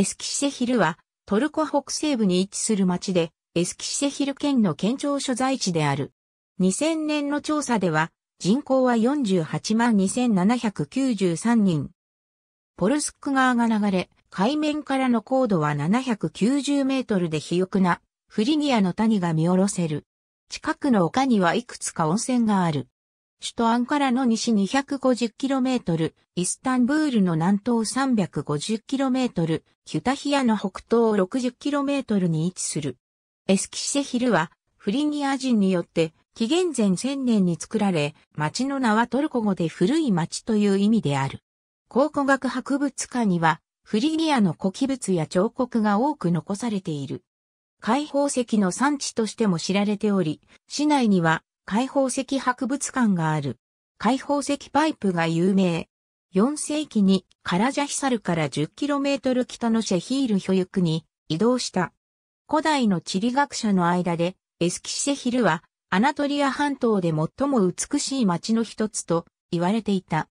エスキシェヒルは、トルコ北西部に位置する町で、エスキシェヒル県の県庁所在地である。2000年の調査では、人口は48万2793人。ポルスク川が流れ、海面からの高度は790メートルで肥沃な、フリニアの谷が見下ろせる。近くの丘にはいくつか温泉がある。首都アンカラの西 250km、イスタンブールの南東 350km、キュタヒアの北東 60km に位置する。エスキシセヒルは、フリニア人によって、紀元前1000年に作られ、町の名はトルコ語で古い町という意味である。考古学博物館には、フリニアの古記物や彫刻が多く残されている。解放石の産地としても知られており、市内には解放石博物館がある。解放石パイプが有名。4世紀にカラジャヒサルから 10km 北のシェヒールヒョユクに移動した。古代の地理学者の間でエスキシェヒルはアナトリア半島で最も美しい町の一つと言われていた。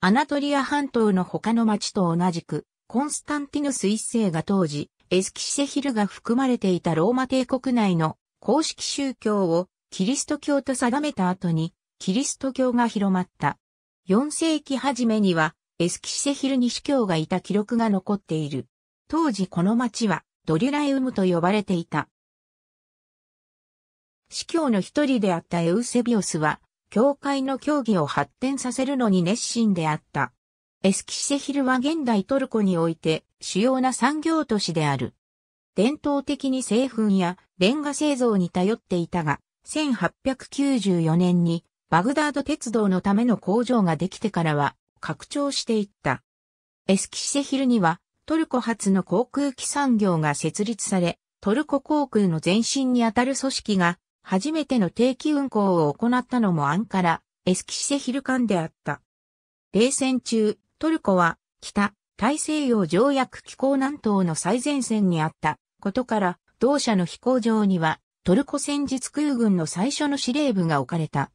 アナトリア半島の他の町と同じくコンスタンティヌス一世が当時エスキシェヒルが含まれていたローマ帝国内の公式宗教をキリスト教と定めた後に、キリスト教が広まった。4世紀初めには、エスキシェヒルに司教がいた記録が残っている。当時この町は、ドリュライウムと呼ばれていた。司教の一人であったエウセビオスは、教会の教義を発展させるのに熱心であった。エスキシェヒルは現代トルコにおいて主要な産業都市である。伝統的に製粉やレンガ製造に頼っていたが、1894年にバグダード鉄道のための工場ができてからは拡張していった。エスキシセヒルにはトルコ発の航空機産業が設立され、トルコ航空の前身にあたる組織が初めての定期運航を行ったのもアンカラ、エスキシセヒル間であった。冷戦中、トルコは北、大西洋条約機構南東の最前線にあったことから、同社の飛行場にはトルコ戦術空軍の最初の司令部が置かれた。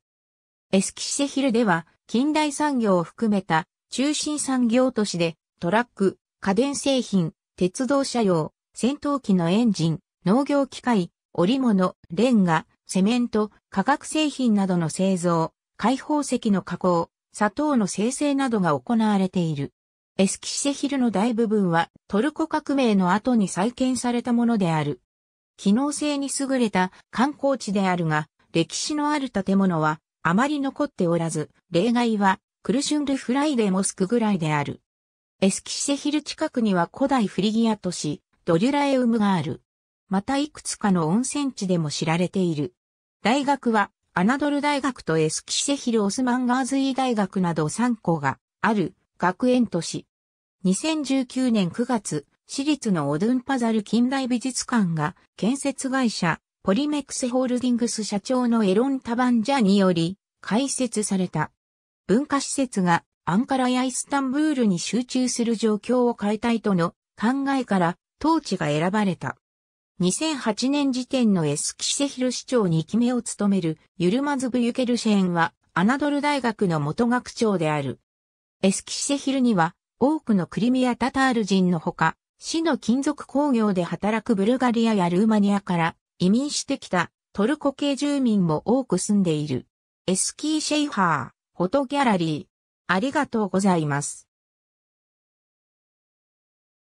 エスキシセヒルでは近代産業を含めた中心産業都市でトラック、家電製品、鉄道車用、戦闘機のエンジン、農業機械、織物、レンガ、セメント、化学製品などの製造、解放石の加工、砂糖の生成などが行われている。エスキシセヒルの大部分はトルコ革命の後に再建されたものである。機能性に優れた観光地であるが、歴史のある建物はあまり残っておらず、例外はクルシュンルフライデモスクぐらいである。エスキシェヒル近くには古代フリギア都市、ドリュラエウムがある。またいくつかの温泉地でも知られている。大学は、アナドル大学とエスキシェヒル・オスマンガーズイ大学など3校がある学園都市。2019年9月、私立のオドゥンパザル近代美術館が建設会社ポリメックスホールディングス社長のエロン・タバンジャにより開設された。文化施設がアンカラやイスタンブールに集中する状況を変えたいとの考えから当地が選ばれた。2008年時点のエスキシセヒル市長に期目を務めるユルマズ・ブユケルシェーンは、アナドル大学の元学長である。エスキシセヒルには、多くのクリミア・タタール人のほか、市の金属工業で働くブルガリアやルーマニアから移民してきたトルコ系住民も多く住んでいる。エスキー・シェイハー、フォトギャラリー。ありがとうございます。